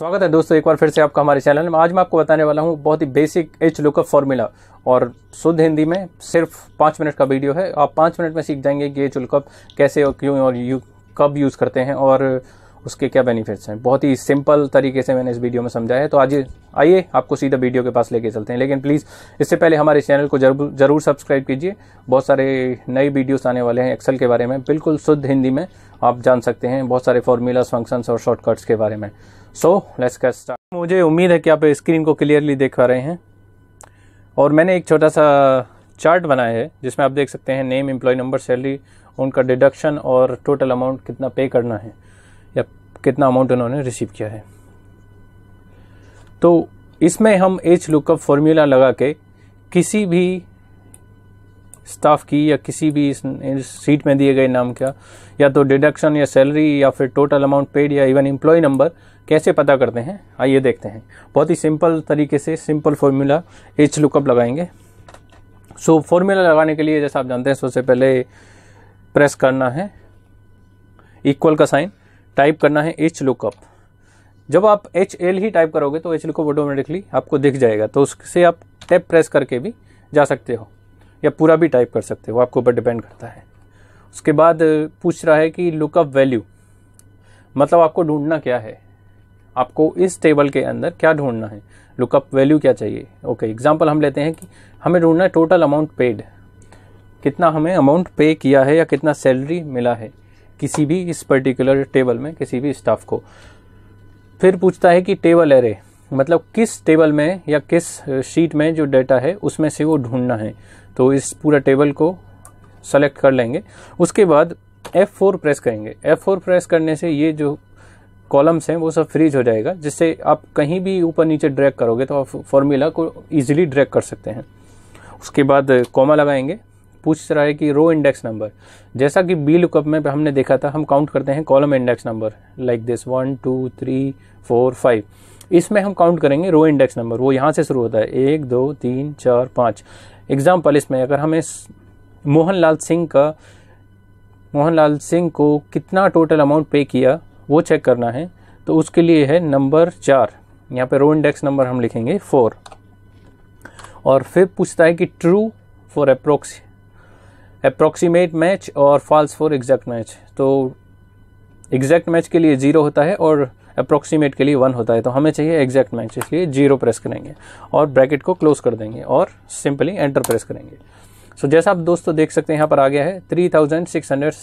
स्वागत है दोस्तों एक बार फिर से आपका हमारे चैनल में आज मैं आपको बताने वाला हूँ बहुत ही बेसिक एच लुकअप फॉर्मूला और शुद्ध हिंदी में सिर्फ पाँच मिनट का वीडियो है आप पाँच मिनट में सीख जाएंगे कि एच लुकअप कैसे और क्यों और यू कब यूज़ करते हैं और उसके क्या बेनिफिट्स हैं बहुत ही सिंपल तरीके से मैंने इस वीडियो में समझाया है तो आज आइए आपको सीधा वीडियो के पास लेके चलते हैं लेकिन प्लीज़ इससे पहले हमारे चैनल को जरूर जरूर सब्सक्राइब कीजिए बहुत सारे नई वीडियोस आने वाले हैं एक्सेल के बारे में बिल्कुल शुद्ध हिंदी में आप जान सकते हैं बहुत सारे फॉर्मूलाज फंक्शंस और शॉर्टकट्स के बारे में सो लेट्स कैट स्टार्ट मुझे उम्मीद है कि आप स्क्रीन को क्लियरली देख पा रहे हैं और मैंने एक छोटा सा चार्ट बनाया है जिसमें आप देख सकते हैं नेम एम्प्लॉय नंबर सैलरी उनका डिडक्शन और टोटल अमाउंट कितना पे करना है या कितना अमाउंट उन्होंने रिसीव किया है तो इसमें हम एच लुकअप फॉर्मूला लगा के किसी भी स्टाफ की या किसी भी इस, सीट में दिए गए नाम का या तो डिडक्शन या सैलरी या फिर टोटल अमाउंट पेड या इवन एम्प्लॉय नंबर कैसे पता करते हैं आइए देखते हैं बहुत ही सिंपल तरीके से सिंपल फॉर्मूला एच लुकअप लगाएंगे सो so, फॉर्मूला लगाने के लिए जैसा आप जानते हैं सबसे पहले प्रेस करना है इक्वल का साइन टाइप करना है एच लुकअप जब आप एच एल ही टाइप करोगे तो एच लुकअप ऑटोमेटिकली आपको दिख जाएगा तो उससे आप टैप प्रेस करके भी जा सकते हो या पूरा भी टाइप कर सकते हो आपके ऊपर डिपेंड करता है उसके बाद पूछ रहा है कि लुकअप वैल्यू मतलब आपको ढूंढना क्या है आपको इस टेबल के अंदर क्या ढूंढना है लुकअप वैल्यू क्या चाहिए ओके okay, एग्जाम्पल हम लेते हैं कि हमें ढूंढना है टोटल अमाउंट पेड कितना हमें अमाउंट पे किया है या कितना सैलरी मिला है किसी भी इस पर्टिकुलर टेबल में किसी भी स्टाफ को फिर पूछता है कि टेबल एरे मतलब किस टेबल में या किस शीट में जो डाटा है उसमें से वो ढूंढना है तो इस पूरा टेबल को सेलेक्ट कर लेंगे उसके बाद F4 प्रेस करेंगे F4 प्रेस करने से ये जो कॉलम्स हैं वो सब फ्रीज हो जाएगा जिससे आप कहीं भी ऊपर नीचे ड्रैग करोगे तो आप फॉर्मूला को ईजिली ड्रैग कर सकते हैं उसके बाद कॉमा लगाएंगे पूछ रहा है कि रो इंडेक्स नंबर जैसा कि बी लुकअप में हमने देखा था हम काउंट करते हैं column index number like this one two three four five इसमें हम काउंट करेंगे रो इंडेक्स नंबर वो यहाँ से शुरू होता है एक दो तीन चार पाँच एग्जाम्पल इसमें अगर हमें मोहनलाल सिंह का मोहनलाल सिंह को कितना टोटल अमाउंट पे किया वो चेक करना है तो उसके लिए है नंबर चार यहाँ पे रो इंडेक्स नंबर हम लिखेंगे फोर और फिर पूछता है कि true for approx approximate match और फॉल्स फॉर एग्जैक्ट मैच तो एग्जैक्ट मैच के लिए ज़ीरो होता है और अप्रोक्सीमेट के लिए वन होता है तो हमें चाहिए एग्जैक्ट मैच इसलिए जीरो प्रेस करेंगे और ब्रैकेट को क्लोज कर देंगे और सिंपली एंटर प्रेस करेंगे सो so, जैसा आप दोस्तों देख सकते हैं यहाँ पर आ गया है three thousand six hundred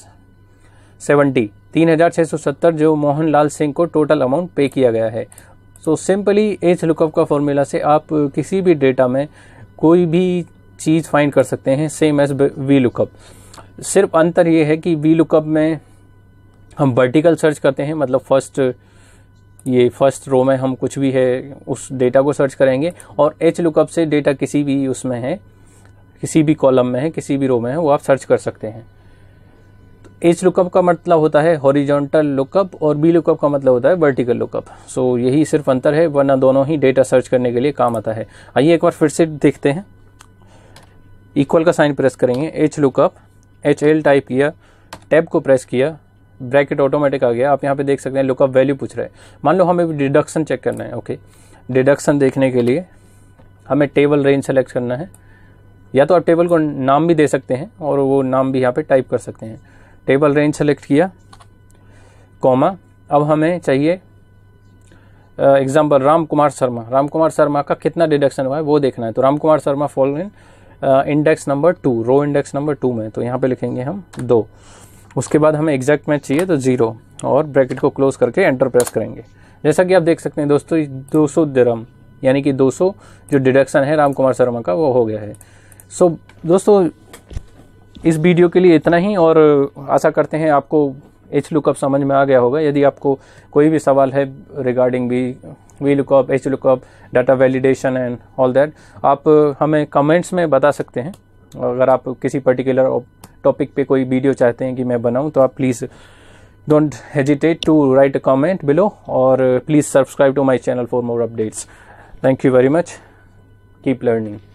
seventy तीन हज़ार छः सौ सत्तर जो मोहन लाल सिंह को टोटल अमाउंट पे किया गया है सो सिंपली एज लुकअप का फॉर्मूला से आप किसी भी डेटा में कोई भी चीज़ फाइंड कर सकते हैं सेम एज वी लुकअप सिर्फ अंतर ये है कि वी लुकअप में हम वर्टिकल सर्च करते हैं मतलब फर्स्ट ये फर्स्ट रो में हम कुछ भी है उस डेटा को सर्च करेंगे और एच लुकअप से डेटा किसी भी उसमें है किसी भी कॉलम में है किसी भी रो में है वो आप सर्च कर सकते हैं तो एच लुकअप का मतलब होता है हॉरिजॉन्टल लुकअप और बी लुकअप का मतलब होता है वर्टिकल लुकअप सो यही सिर्फ अंतर है वरना दोनों ही डेटा सर्च करने के लिए काम आता है आइए एक बार फिर से देखते हैं इक्वल का साइन प्रेस करेंगे H lookup H L type किया टैब को प्रेस किया ब्रैकेट ऑटोमेटिक आ गया आप यहाँ पे देख सकते हैं लुकअप वैल्यू पूछ रहा है मान लो हमें डिडक्शन चेक करना है ओके डिडक्शन देखने के लिए हमें टेबल रेंज सेलेक्ट करना है या तो आप टेबल को नाम भी दे सकते हैं और वो नाम भी यहाँ पे टाइप कर सकते हैं टेबल रेंज सेलेक्ट किया कॉमा अब हमें चाहिए एग्जाम्पल राम कुमार शर्मा राम कुमार शर्मा का कितना डिडक्शन हुआ है वो देखना है तो Ram Kumar Sharma following index number two row index number two में तो यहाँ पे लिखेंगे हम दो उसके बाद हमें एग्जैक्ट मैच चाहिए तो जीरो और ब्रैकेट को क्लोज करके एंटर प्रेस करेंगे जैसा कि आप देख सकते हैं दोस्तों दो सौ दिरम यानी कि 200 जो डिडक्शन है राम कुमार शर्मा का वो हो गया है सो so, दोस्तों इस वीडियो के लिए इतना ही और आशा करते हैं आपको एच लुकअप समझ में आ गया होगा यदि आपको कोई भी सवाल है रिगार्डिंग भी V lookup H lookup data validation and all that आप हमें कमेंट्स में बता सकते हैं अगर आप किसी पर्टिकुलर टॉपिक पे कोई वीडियो चाहते हैं कि मैं बनाऊं तो आप please don't hesitate to write a comment below और please subscribe to my channel for more updates thank you very much keep learning